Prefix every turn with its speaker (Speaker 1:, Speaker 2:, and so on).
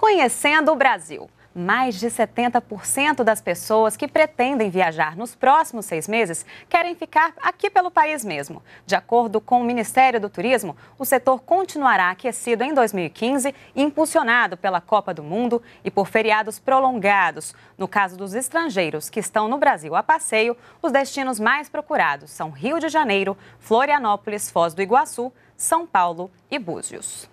Speaker 1: Conhecendo o Brasil. Mais de 70% das pessoas que pretendem viajar nos próximos seis meses querem ficar aqui pelo país mesmo. De acordo com o Ministério do Turismo, o setor continuará aquecido em 2015, impulsionado pela Copa do Mundo e por feriados prolongados. No caso dos estrangeiros que estão no Brasil a passeio, os destinos mais procurados são Rio de Janeiro, Florianópolis, Foz do Iguaçu, São Paulo e Búzios.